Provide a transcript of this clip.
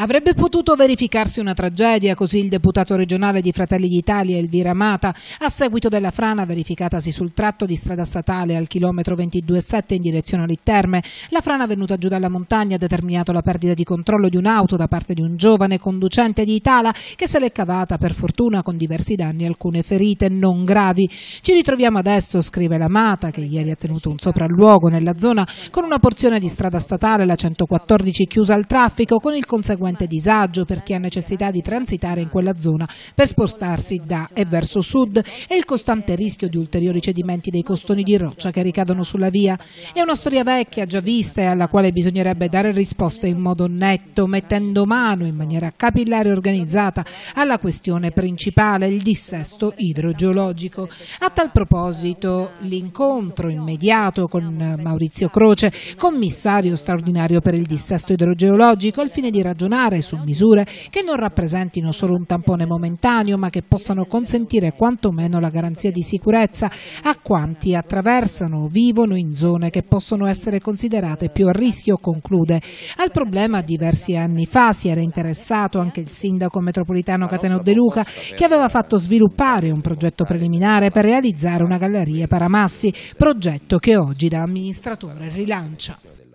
Avrebbe potuto verificarsi una tragedia, così il deputato regionale di Fratelli d'Italia, Elvira Mata, a seguito della frana verificatasi sul tratto di strada statale al chilometro 22,7 in direzione all'Iterme. La frana venuta giù dalla montagna ha determinato la perdita di controllo di un'auto da parte di un giovane conducente di Itala che se l'è cavata per fortuna con diversi danni e alcune ferite non gravi. Ci ritroviamo adesso, scrive la Mata, che ieri ha tenuto un sopralluogo nella zona con una porzione di strada statale, la 114, chiusa al traffico con il conseguente conseguente disagio per chi ha necessità di transitare in quella zona per spostarsi da e verso sud e il costante rischio di ulteriori cedimenti dei costoni di roccia che ricadono sulla via. È una storia vecchia, già vista e alla quale bisognerebbe dare risposte in modo netto, mettendo mano in maniera capillare e organizzata alla questione principale, il dissesto idrogeologico. A tal proposito l'incontro immediato con Maurizio Croce, commissario straordinario per il dissesto idrogeologico, al fine di ragionare ragionare su misure che non rappresentino solo un tampone momentaneo ma che possano consentire quantomeno la garanzia di sicurezza a quanti attraversano o vivono in zone che possono essere considerate più a rischio, conclude. Al problema diversi anni fa si era interessato anche il sindaco metropolitano Cateno De Luca che aveva fatto sviluppare un progetto preliminare per realizzare una galleria Paramassi, progetto che oggi da amministratore rilancia.